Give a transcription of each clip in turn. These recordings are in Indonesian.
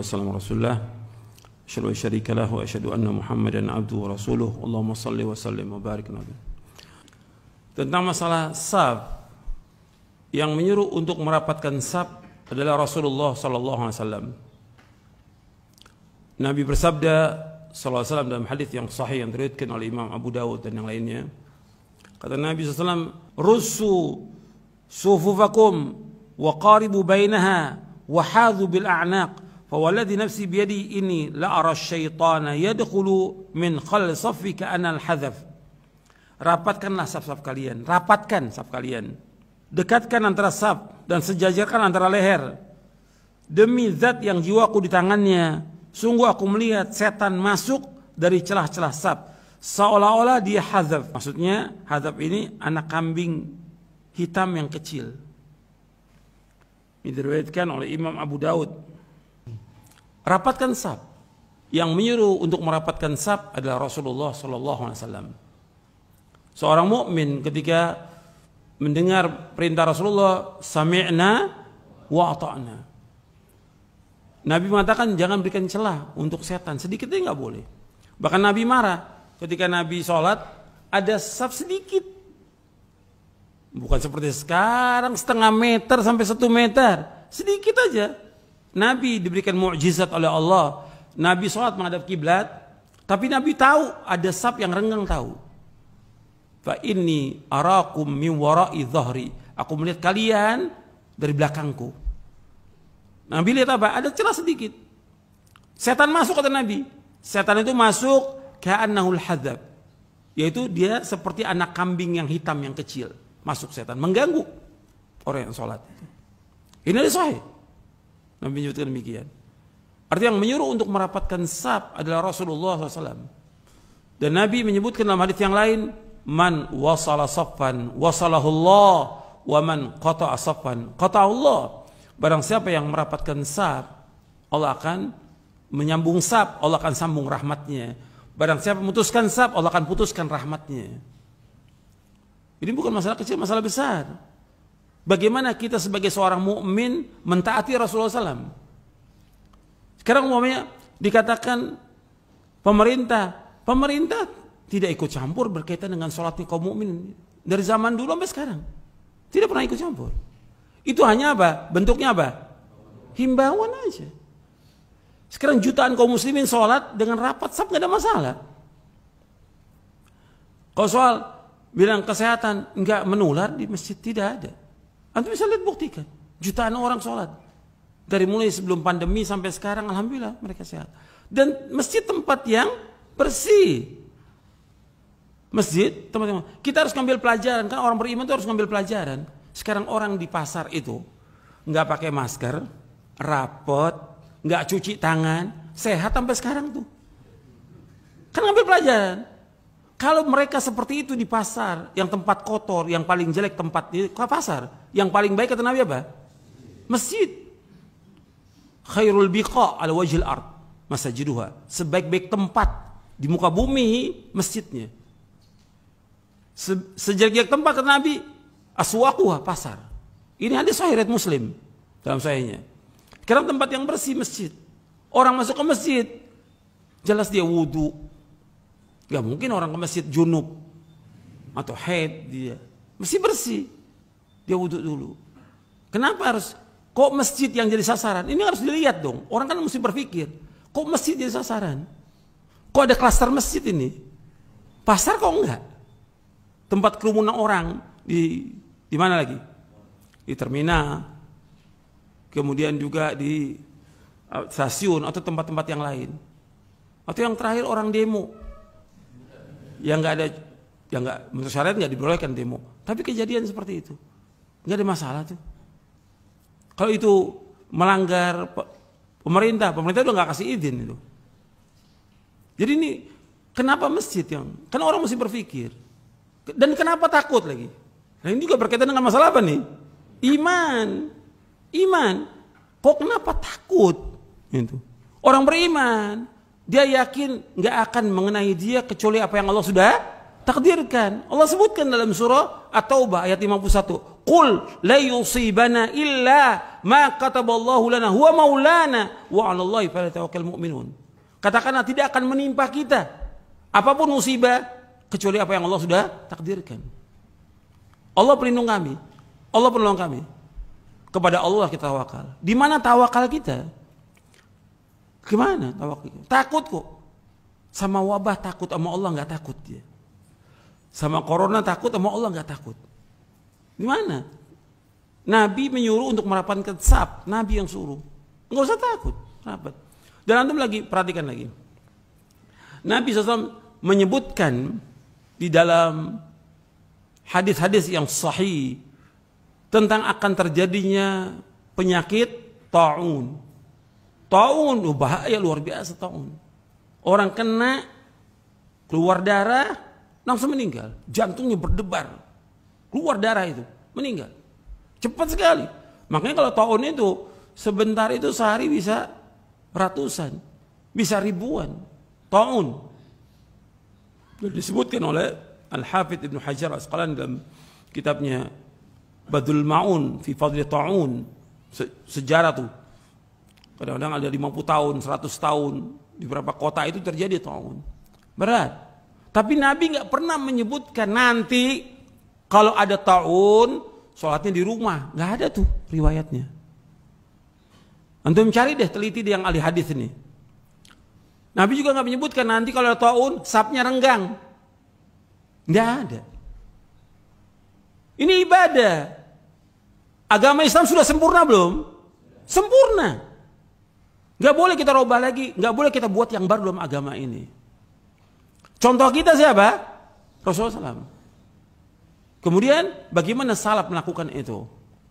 wassalamu rasulullah asyhadu an syarika lahu anna muhammadan abduhu wa rasuluh Allahumma salli wa sallim wa barik nabi tentang masalah sab yang menyuruh untuk merapatkan sab adalah Rasulullah sallallahu alaihi wasallam Nabi bersabda sallallahu alaihi wasallam dalam hadis yang sahih yang diriwayatkan oleh Imam Abu Dawud dan yang lainnya kata Nabi sallallahu rusu sufufakum wa qaribu bainaha wa hadhu bil a'naq فوالذي نفسي بيدي إني لأرى الشيطان يدخل من خل صفي كأن الحذف rapatkanlah saf-saf kalian rapatkan saf kalian dekatkan antara saf dan sejajarkan antara leher demi zat yang jiwaku di tangannya sungguh aku melihat setan masuk dari celah-celah saf seolah-olah dia hadaf. maksudnya hadaf ini anak kambing hitam yang kecil diriwayatkan oleh Imam Abu Daud rapatkan sab. Yang menyuruh untuk merapatkan sab adalah Rasulullah Shallallahu Alaihi Wasallam. Seorang mukmin ketika mendengar perintah Rasulullah, sami'na wa ta'na. Nabi mengatakan jangan berikan celah untuk setan, sedikitnya nggak boleh. Bahkan Nabi marah ketika Nabi sholat ada sab sedikit. Bukan seperti sekarang setengah meter sampai satu meter, sedikit aja Nabi diberikan mukjizat oleh Allah. Nabi sholat menghadap kiblat, tapi Nabi tahu ada sap yang renggang tahu. Fa ini arakum min wara'i dhahri. Aku melihat kalian dari belakangku. Nabi lihat apa? Ada celah sedikit. Setan masuk kata Nabi. Setan itu masuk ke ka'annahul hadzab. Yaitu dia seperti anak kambing yang hitam yang kecil. Masuk setan. Mengganggu orang yang sholat. Ini ada sahih. Nabi menyebutkan demikian. Artinya yang menyuruh untuk merapatkan sab adalah Rasulullah SAW. Dan Nabi menyebutkan dalam hadis yang lain, man wasala wasalahu Allah, wa man qata'a saffan Allah. Barang siapa yang merapatkan sab, Allah akan menyambung sab, Allah akan sambung rahmatnya. Barang siapa memutuskan sab, Allah akan putuskan rahmatnya. Ini bukan masalah kecil, masalah besar. Bagaimana kita sebagai seorang mukmin mentaati Rasulullah SAW? Sekarang umumnya dikatakan pemerintah, pemerintah tidak ikut campur berkaitan dengan sholatnya kaum mukmin dari zaman dulu sampai sekarang tidak pernah ikut campur. Itu hanya apa? Bentuknya apa? Himbauan aja. Sekarang jutaan kaum muslimin sholat dengan rapat sab nggak ada masalah. Kalau soal bilang kesehatan nggak menular di masjid tidak ada. Anda bisa lihat buktikan. Jutaan orang sholat. Dari mulai sebelum pandemi sampai sekarang, Alhamdulillah mereka sehat. Dan masjid tempat yang bersih. Masjid, teman-teman. Kita harus ngambil pelajaran. Kan orang beriman itu harus ngambil pelajaran. Sekarang orang di pasar itu nggak pakai masker, rapot, nggak cuci tangan, sehat sampai sekarang tuh. Kan ngambil pelajaran. Kalau mereka seperti itu di pasar, yang tempat kotor, yang paling jelek tempat di pasar, yang paling baik kata Nabi apa? Masjid. Khairul biqa al wajil ard masajiduha. Sebaik-baik tempat di muka bumi masjidnya. Se Sejelek-jelek tempat kata Nabi aswaquha pasar. Ini hadis sahih Muslim dalam sahihnya. Karena tempat yang bersih masjid. Orang masuk ke masjid jelas dia wudhu, Gak ya mungkin orang ke masjid junub atau head dia. Mesti bersih. Dia wudhu dulu. Kenapa harus kok masjid yang jadi sasaran? Ini harus dilihat dong. Orang kan mesti berpikir, kok masjid jadi sasaran? Kok ada klaster masjid ini? Pasar kok enggak? Tempat kerumunan orang di di mana lagi? Di terminal. Kemudian juga di eh, stasiun atau tempat-tempat yang lain. Atau yang terakhir orang demo yang nggak ada yang nggak menurut syariat nggak diperbolehkan demo tapi kejadian seperti itu nggak ada masalah tuh kalau itu melanggar pemerintah pemerintah udah nggak kasih izin itu jadi ini kenapa masjid yang karena orang mesti berpikir dan kenapa takut lagi nah ini juga berkaitan dengan masalah apa nih iman iman kok kenapa takut itu orang beriman dia yakin nggak akan mengenai dia kecuali apa yang Allah sudah takdirkan. Allah sebutkan dalam surah At-Taubah ayat 51. Qul la yusibana illa ma kataballahu lana huwa maulana wa 'ala Allahi falyatawakkal mu'minun. Katakanlah tidak akan menimpa kita apapun musibah kecuali apa yang Allah sudah takdirkan. Allah pelindung kami. Allah penolong kami. Kepada Allah kita tawakal. Di mana tawakal kita? Gimana tawakal? Takut kok. Sama wabah takut sama Allah nggak takut dia. Sama corona takut sama Allah nggak takut. Gimana? Nabi menyuruh untuk merapatkan sab. Nabi yang suruh. Nggak usah takut. Rapat. Dan antum lagi perhatikan lagi. Nabi SAW menyebutkan di dalam hadis-hadis yang sahih tentang akan terjadinya penyakit taun Taun, oh bahaya luar biasa taun. Orang kena, keluar darah, langsung meninggal. Jantungnya berdebar. Keluar darah itu, meninggal. Cepat sekali. Makanya kalau taun itu, sebentar itu sehari bisa ratusan. Bisa ribuan. Taun. Disebutkan oleh Al-Hafidh Ibnu Hajar Asqalani dalam kitabnya Badul Ma'un fi Fadli Ta'un. sejarah tuh Kadang-kadang ada 50 tahun, 100 tahun. Di beberapa kota itu terjadi tahun. Berat. Tapi Nabi nggak pernah menyebutkan nanti kalau ada tahun sholatnya di rumah. Nggak ada tuh riwayatnya. Antum cari deh teliti deh yang ahli hadis ini. Nabi juga nggak menyebutkan nanti kalau ada tahun sapnya renggang. Nggak ada. Ini ibadah. Agama Islam sudah sempurna belum? Sempurna. Gak boleh kita robah lagi, gak boleh kita buat yang baru dalam agama ini. Contoh kita siapa? Rasulullah SAW. Kemudian bagaimana salaf melakukan itu?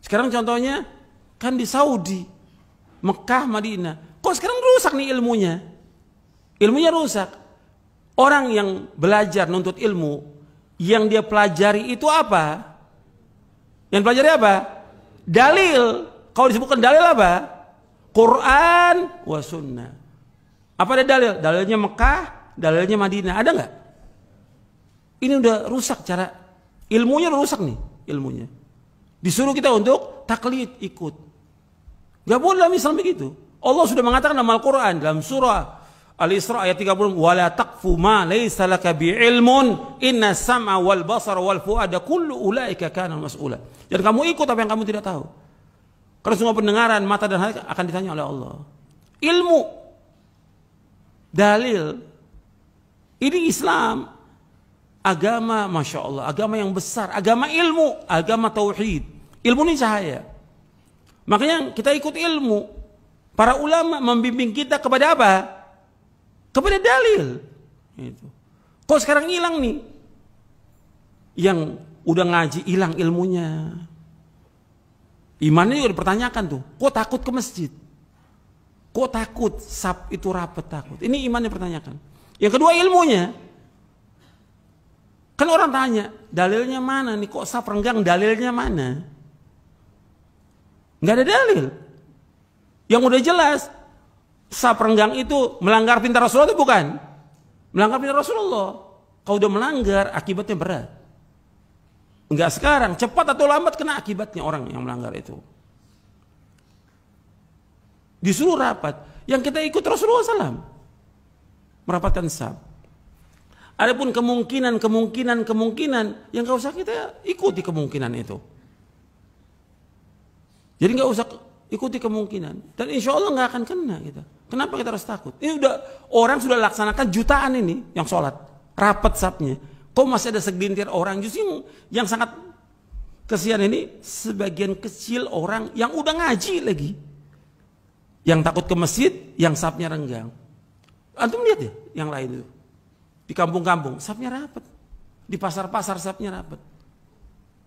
Sekarang contohnya kan di Saudi, Mekah, Madinah. Kok sekarang rusak nih ilmunya? Ilmunya rusak. Orang yang belajar nuntut ilmu, yang dia pelajari itu apa? Yang pelajari apa? Dalil. Kalau disebutkan dalil apa? Quran wa sunnah. Apa ada dalil? Dalilnya Mekah, dalilnya Madinah. Ada nggak? Ini udah rusak cara ilmunya rusak nih ilmunya. Disuruh kita untuk taklid ikut. Gak boleh dalam begitu. Allah sudah mengatakan dalam Al-Quran dalam surah Al-Isra ayat 30 wala taqfu ma laysa laka bi'ilmun inna sam'a wal basar wal fuada kullu ulaika kana mas'ula. Jadi kamu ikut apa yang kamu tidak tahu. Kalau semua pendengaran, mata dan hati akan ditanya oleh Allah. Ilmu, dalil, ini Islam, agama, masya Allah, agama yang besar, agama ilmu, agama tauhid. Ilmu ini cahaya. Makanya kita ikut ilmu. Para ulama membimbing kita kepada apa? Kepada dalil. Itu. Kok sekarang hilang nih? Yang udah ngaji hilang ilmunya Imannya juga dipertanyakan tuh. Kok takut ke masjid? Kok takut? Sab itu rapet takut. Ini imannya dipertanyakan. Yang kedua ilmunya. Kan orang tanya, dalilnya mana nih? Kok sab renggang dalilnya mana? Gak ada dalil. Yang udah jelas, sab renggang itu melanggar pintar Rasulullah itu bukan? Melanggar pintar Rasulullah. Kau udah melanggar, akibatnya berat. Enggak sekarang, cepat atau lambat kena akibatnya orang yang melanggar itu. Disuruh rapat, yang kita ikut terus Rasulullah SAW merapatkan ada Adapun kemungkinan, kemungkinan, kemungkinan yang gak usah kita ikuti kemungkinan itu. Jadi gak usah ikuti kemungkinan dan insya Allah gak akan kena kita. Kenapa kita harus takut? Ini udah orang sudah laksanakan jutaan ini yang sholat rapat sabnya Kau masih ada segelintir orang justru yang sangat kesian ini sebagian kecil orang yang udah ngaji lagi. Yang takut ke masjid, yang sapnya renggang. Antum lihat ya yang lain itu. Di kampung-kampung, sapnya rapat. Di pasar-pasar sapnya rapat.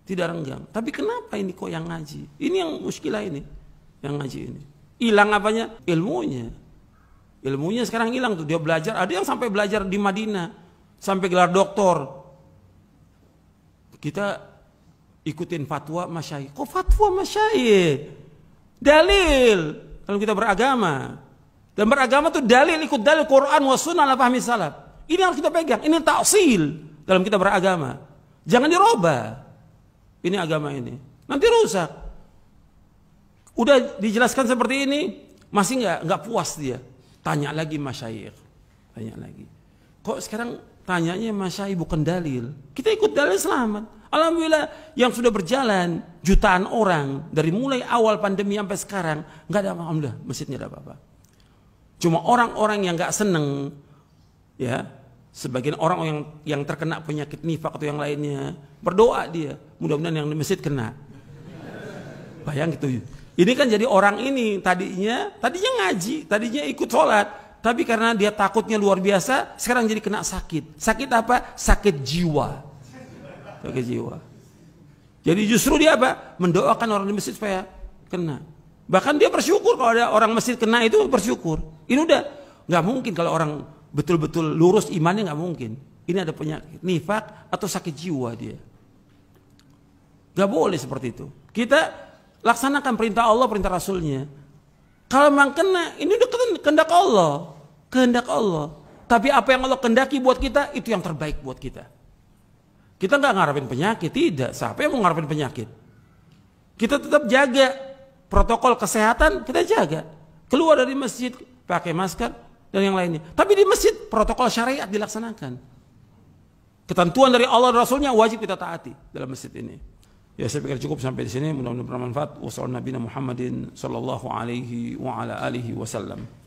Tidak renggang. Tapi kenapa ini kok yang ngaji? Ini yang muskilah ini. Yang ngaji ini. Hilang apanya? Ilmunya. Ilmunya sekarang hilang tuh. Dia belajar. Ada yang sampai belajar di Madinah sampai gelar doktor. Kita ikutin fatwa masyaih. Kok fatwa masyaih? Dalil. Kalau kita beragama. Dan beragama itu dalil, ikut dalil Quran wa sunnah fahmi salaf. Ini harus kita pegang. Ini taksil dalam kita beragama. Jangan diroba. Ini agama ini. Nanti rusak. Udah dijelaskan seperti ini, masih nggak nggak puas dia. Tanya lagi masyair. Tanya lagi. Kok sekarang Tanyanya Masyai bukan dalil. Kita ikut dalil selamat. Alhamdulillah yang sudah berjalan jutaan orang dari mulai awal pandemi sampai sekarang nggak ada alhamdulillah masjidnya ada apa-apa. Cuma orang-orang yang nggak seneng ya sebagian orang yang yang terkena penyakit nifak atau yang lainnya berdoa dia mudah-mudahan yang di masjid kena bayang gitu ini kan jadi orang ini tadinya tadinya ngaji tadinya ikut sholat tapi karena dia takutnya luar biasa, sekarang jadi kena sakit. Sakit apa? Sakit jiwa. Sakit jiwa. Jadi justru dia apa? Mendoakan orang di masjid supaya kena. Bahkan dia bersyukur kalau ada orang masjid kena itu bersyukur. Ini udah nggak mungkin kalau orang betul-betul lurus imannya nggak mungkin. Ini ada penyakit nifak atau sakit jiwa dia. Gak boleh seperti itu. Kita laksanakan perintah Allah, perintah Rasulnya. Kalau memang kena, ini udah kehendak Allah kehendak Allah. Tapi apa yang Allah kendaki buat kita, itu yang terbaik buat kita. Kita nggak ngarepin penyakit, tidak. Siapa yang mau ngarepin penyakit? Kita tetap jaga protokol kesehatan, kita jaga. Keluar dari masjid, pakai masker, dan yang lainnya. Tapi di masjid, protokol syariat dilaksanakan. Ketentuan dari Allah dan Rasulnya wajib kita taati dalam masjid ini. Ya saya pikir cukup sampai di sini mudah-mudahan bermanfaat. Wassalamualaikum warahmatullahi wabarakatuh.